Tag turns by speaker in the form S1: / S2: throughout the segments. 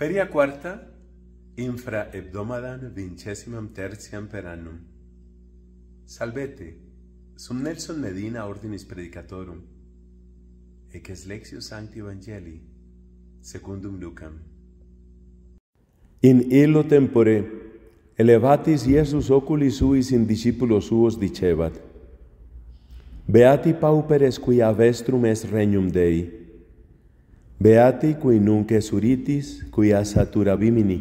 S1: Feria quarta, infra hebdomadan vincesimam tertiam per annum. Salvete, sum Nelson Medina ordinis predicatorum, ex lexio sancti evangelii, secundum Lucam. In illo tempore, elevatis Iesus oculis suis in discipulos suos dicebat, Beati pauperes qui vestrum es regnum Dei, Beati qui nunc esuritis, qui satura vimini.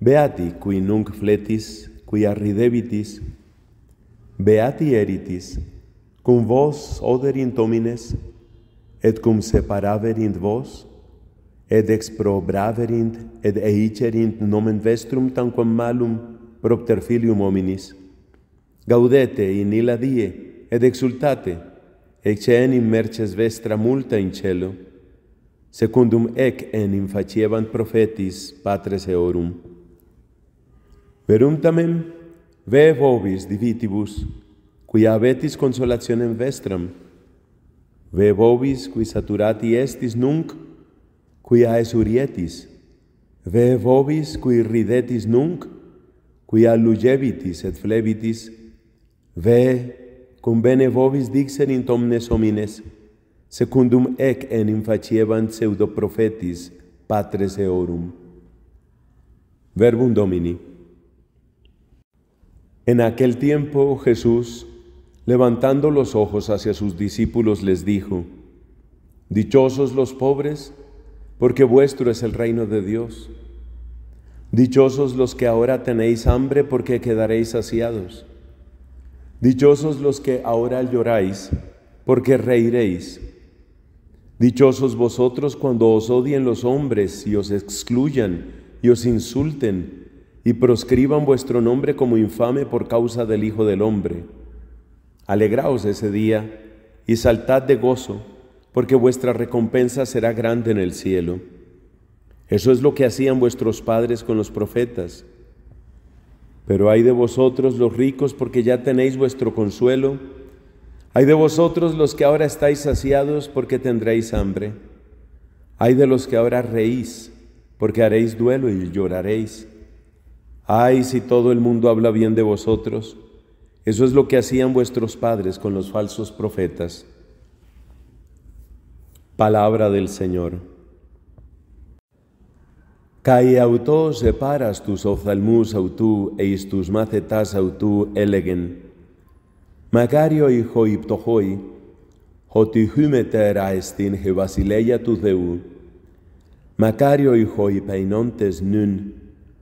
S1: Beati qui nunc fletis, qui arridebitis. Beati eritis, cum vos oderint homines, et cum separaverint vos, et exprobraverint, et eicerint nomen vestrum tanquam malum propter filium hominis. Gaudete in illa die, et exultate, ecce enim merces vestra multa in celo, secundum ec enim faciebant profetis patres eorum. Verum tamen, ve vobis divitibus, qui abetis consolationem vestram, ve vobis qui saturati estis nunc, qui aesurietis, ve vobis qui ridetis nunc, qui allugebitis et flebitis, ve cum bene vobis dixer in tomnes homines, ve secundum ec enim pseudo pseudoprofetis patres eorum. Verbum Domini. En aquel tiempo Jesús, levantando los ojos hacia sus discípulos, les dijo, Dichosos los pobres, porque vuestro es el reino de Dios. Dichosos los que ahora tenéis hambre, porque quedaréis saciados. Dichosos los que ahora lloráis, porque reiréis. Dichosos vosotros cuando os odien los hombres y os excluyan y os insulten y proscriban vuestro nombre como infame por causa del Hijo del Hombre. Alegraos ese día y saltad de gozo, porque vuestra recompensa será grande en el cielo. Eso es lo que hacían vuestros padres con los profetas. Pero hay de vosotros los ricos porque ya tenéis vuestro consuelo hay de vosotros los que ahora estáis saciados porque tendréis hambre. Hay de los que ahora reís porque haréis duelo y lloraréis. Ay, si todo el mundo habla bien de vosotros. Eso es lo que hacían vuestros padres con los falsos profetas. Palabra del Señor. Kai separas tus autú eis tus macetas elegen. Μακάριο ηχό η πτωχόη, ότι μετέρα εστίν η βασιλεία του Θεού. Μακάριο ηχό η παινόντες νυν,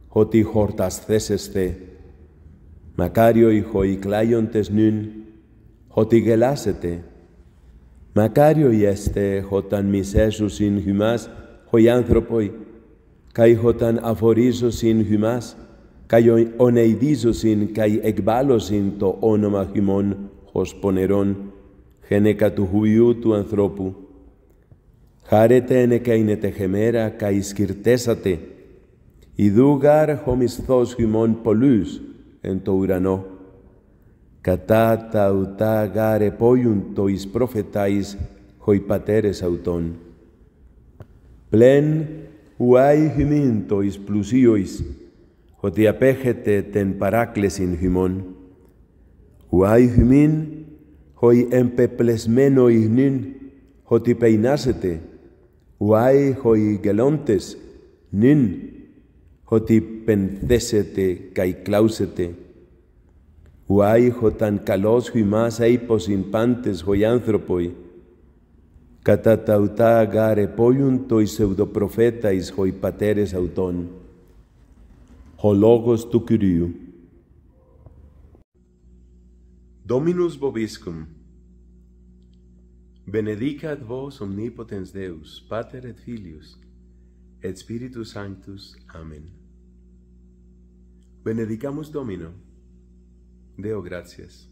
S1: ότι χορτασθέσεστε. Μακάριο ηχό η κλάιοντες νυν, ότι γελάσετε. Μακάριο ηέστε, όταν μισέσουσιν χυμάς, οι άνθρωποι, καί όταν αφορίζουσιν χυμάς, Καί ονεϊδίζωσιν καί εκβάλωσιν το όνομα χειμών ως πονερόν, χενέκα του χουιού του ανθρώπου. Χάρετε ενεκα είναι τεχεμέρα καί σκυρτέσατε, ιδού γάρ χωμισθός χειμών πολλούς εν το ουρανό. Κατά τα ουτά γάρ επόιουν το εις προφετάεις χωί πατέρες αυτών. Πλέν ουάι χυμήν το εις πλουσίοις, ότι απέχετε την παράκλησιν χυμών, ουάι χυμήν, οι εμπεπλεσμένο ιγνήν, ότι πεινάσετε, ουάι χοι γελόντες, νυν, ότι πενθέσετε καί κλάουσετε. Ουάι χοταν καλός χυμάς αίποσιν πάντες οι άνθρωποι, κατά τα ουτά γάρε πόλιουν το εισευδοπροφέτα εις πατέρες αυτών. ho logos tu curiu Dominus vobiscum Benedicat vos omnipotens Deus Pater et Filius et Spiritus Sanctus Amen Benedicamus Domino Deo gratias